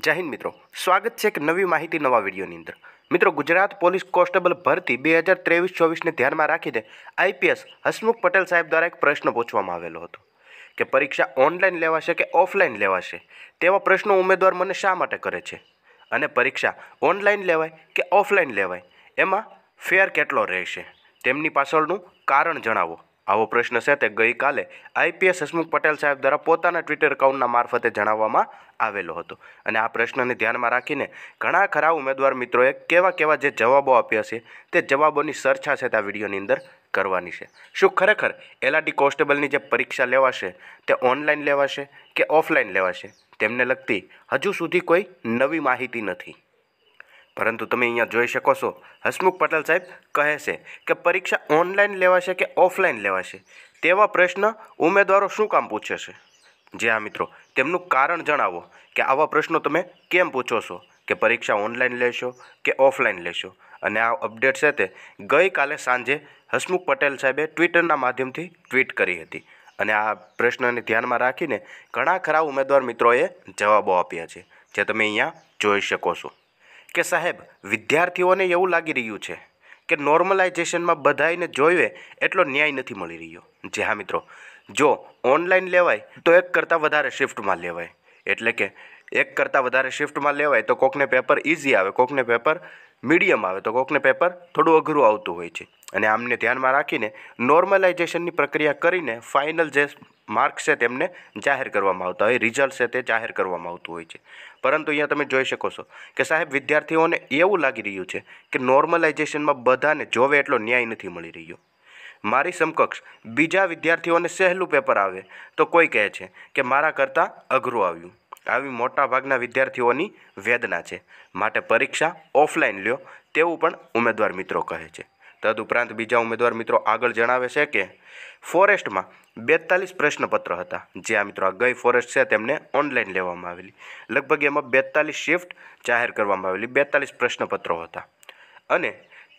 જય હિન્દ મિત્રો સ્વાગત છે એક નવી માહિતી નવા વિડીયોની અંદર મિત્રો ગુજરાત પોલીસ કોન્સ્ટેબલ ભરતી બે હજાર ત્રેવીસ ચોવીસને ધ્યાનમાં રાખીને આઈપીએસ હસમુખ પટેલ સાહેબ દ્વારા એક પ્રશ્ન પૂછવામાં આવેલો હતો કે પરીક્ષા ઓનલાઈન લેવાશે કે ઓફલાઈન લેવાશે તેવા પ્રશ્નો ઉમેદવાર મને શા માટે કરે છે અને પરીક્ષા ઓનલાઈન લેવાય કે ઓફલાઈન લેવાય એમાં ફેર કેટલો રહેશે તેમની પાછળનું કારણ જણાવો આવો પ્રશ્ન છે તે ગઈકાલે આઈપીએસ હસમુખ પટેલ સાહેબ દ્વારા પોતાના ટ્વિટર એકાઉન્ટના મારફતે જણાવવામાં આવેલો હતો અને આ પ્રશ્નને ધ્યાનમાં રાખીને ઘણા ખરા ઉમેદવાર મિત્રોએ કેવા કેવા જે જવાબો આપ્યા છે તે જવાબોની ચર્ચા છે આ વિડીયોની અંદર કરવાની છે શું ખરેખર એલઆરટી કોન્સ્ટેબલની જે પરીક્ષા લેવાશે તે ઓનલાઈન લેવાશે કે ઓફલાઈન લેવાશે તેમને લગતી હજુ સુધી કોઈ નવી માહિતી નથી પરંતુ તમે અહીંયા જોઈ શકો છો હસમુખ પટેલ સાહેબ કહે છે કે પરીક્ષા ઓનલાઈન લેવાશે કે ઓફલાઈન લેવાશે તેવા પ્રશ્ન ઉમેદવારો શું કામ પૂછે છે જે આ મિત્રો તેમનું કારણ જણાવો કે આવા પ્રશ્નો તમે કેમ પૂછો છો કે પરીક્ષા ઓનલાઈન લેશો કે ઓફલાઈન લેશો અને આ અપડેટ છે તે ગઈકાલે સાંજે હસમુખ પટેલ સાહેબે ટ્વિટરના માધ્યમથી ટ્વીટ કરી હતી અને આ પ્રશ્નને ધ્યાનમાં રાખીને ઘણા ખરા ઉમેદવાર મિત્રોએ જવાબો આપ્યા છે જે તમે અહીંયા જોઈ શકો છો કે સાહેબ વિદ્યાર્થીઓને એવું લાગી રહ્યું છે કે નોર્મલાઇઝેશનમાં બધાઈને જોઈએ એટલો ન્યાય નથી મળી રહ્યો જે હા મિત્રો જો ઓનલાઈન લેવાય તો એક કરતાં વધારે શિફ્ટમાં લેવાય એટલે કે એક કરતાં વધારે શિફ્ટમાં લેવાય તો કોકને પેપર ઇઝી આવે કોકને પેપર મીડિયમ આવે તો કોકને પેપર થોડું અઘરું આવતું હોય છે અને આમને ધ્યાનમાં રાખીને નોર્મલાઇઝેશનની પ્રક્રિયા કરીને ફાઇનલ જે માર્ક્સ છે તેમને જાહેર કરવામાં આવતા હોય રિઝલ્ટ છે તે જાહેર કરવામાં આવતું હોય છે પરંતુ અહીંયા તમે જોઈ શકો છો કે સાહેબ વિદ્યાર્થીઓને એવું લાગી રહ્યું છે કે નોર્મલાઇઝેશનમાં બધાને જોવે એટલો ન્યાય નથી મળી રહ્યો મારી સમકક્ષ બીજા વિદ્યાર્થીઓને સહેલું પેપર આવે તો કોઈ કહે છે કે મારા કરતાં અઘરું આવ્યું આવી મોટાભાગના વિદ્યાર્થીઓની વેદના છે માટે પરીક્ષા ઓફલાઈન લ્યો તેવું પણ ઉમેદવાર મિત્રો કહે છે તદુપરાંત બીજા ઉમેદવાર મિત્રો આગળ જણાવે છે કે ફોરેસ્ટમાં બેતાલીસ પ્રશ્નપત્ર હતા જે આ મિત્રો આ ગઈ ફોરેસ્ટ છે તેમને ઓનલાઈન લેવામાં આવેલી લગભગ એમાં બેતાલીસ શિફ્ટ જાહેર કરવામાં આવેલી બેતાલીસ પ્રશ્નપત્રો હતા અને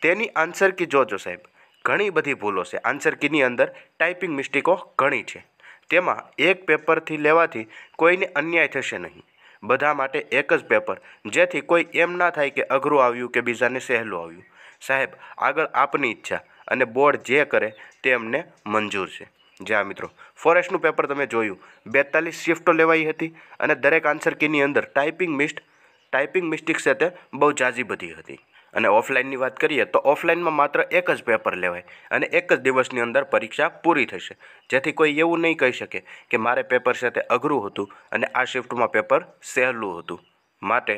તેની આન્સર કી જોજો સાહેબ ઘણી બધી ભૂલો છે આન્સર કીની અંદર ટાઈપિંગ મિસ્ટેકો ઘણી છે તેમાં એક પેપરથી લેવાથી કોઈને અન્યાય થશે નહીં બધા માટે એક જ પેપર જેથી કોઈ એમ ના થાય કે અઘરું આવ્યું કે બીજાને સહેલું આવ્યું સાહેબ આગળ આપની ઈચ્છા અને બોર્ડ જે કરે તે અમને મંજૂર છે જ્યાં મિત્રો ફોરેસ્ટનું પેપર તમે જોયું બેતાલીસ શિફ્ટો લેવાઈ હતી અને દરેક આન્સર કીની અંદર ટાઈપિંગ મિસ્ટ ટાઈપિંગ મિસ્ટેક્સ સાથે બહુ જાજી બધી હતી અને ઓફલાઈનની વાત કરીએ તો ઓફલાઈનમાં માત્ર એક જ પેપર લેવાય અને એક જ દિવસની અંદર પરીક્ષા પૂરી થશે જેથી કોઈ એવું નહીં કહી શકે કે મારે પેપર સાથે અઘરું હતું અને આ શિફ્ટમાં પેપર સહેલું હતું માટે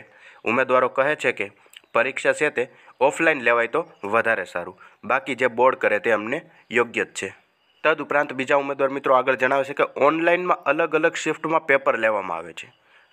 ઉમેદવારો કહે છે કે પરીક્ષા સાથે ઓફલાઈન લેવાય તો વધારે સારું બાકી જે બોર્ડ કરે તે અમને યોગ્ય જ છે તદ ઉપરાંત બીજા ઉમેદવાર મિત્રો આગળ જણાવે છે કે ઓનલાઈનમાં અલગ અલગ શિફ્ટમાં પેપર લેવામાં આવે છે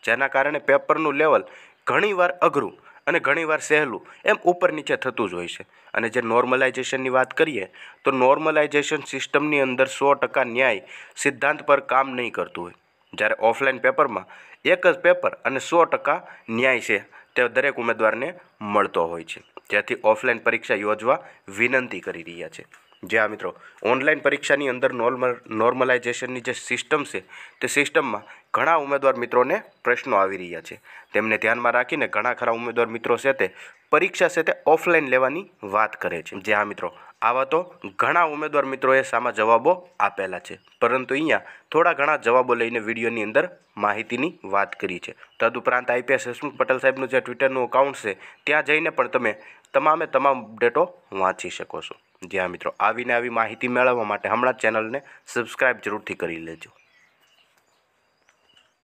જેના કારણે પેપરનું લેવલ ઘણીવાર અઘરું અને ઘણીવાર સહેલું એમ ઉપર નીચે થતું જ હોય છે અને જે નોર્મલાઇઝેશનની વાત કરીએ તો નોર્મલાઇઝેશન સિસ્ટમની અંદર સો ટકા ન્યાય સિદ્ધાંત પર કામ નહીં કરતું હોય જ્યારે ઓફલાઈન પેપરમાં એક જ પેપર અને સો ટકા ન્યાય છે તે દરેક ઉમેદવારને મળતો હોય છે જેથી ઓફલાઈન પરીક્ષા યોજવા વિનંતી કરી રહ્યા છે જ્યાં મિત્રો ઓનલાઈન પરીક્ષાની અંદર નોર્મલ નોર્મલાઇઝેશનની જે સિસ્ટમ છે તે સિસ્ટમમાં ઘણા ઉમેદવાર મિત્રોને પ્રશ્નો આવી રહ્યા છે તેમને ધ્યાનમાં રાખીને ઘણા ખરા ઉમેદવાર મિત્રો છે તે પરીક્ષા છે તે ઓફલાઈન લેવાની વાત કરે છે જ્યાં મિત્રો આવા તો ઘણા ઉમેદવાર મિત્રોએ સામા જવાબો આપેલા છે પરંતુ અહીંયા થોડા ઘણા જવાબો લઈને વિડીયોની અંદર માહિતીની વાત કરી છે તદુપરાંત આઈપીએસ હસમુખ પટેલ સાહેબનું જે ટ્વિટરનું અકાઉન્ટ છે ત્યાં જઈને પણ તમે તમામે તમામ અપડેટો વાંચી શકો છો જ્યાં મિત્રો આવીને આવી માહિતી મેળવવા માટે હમણાં ચેનલને સબસ્ક્રાઈબ જરૂરથી કરી લેજો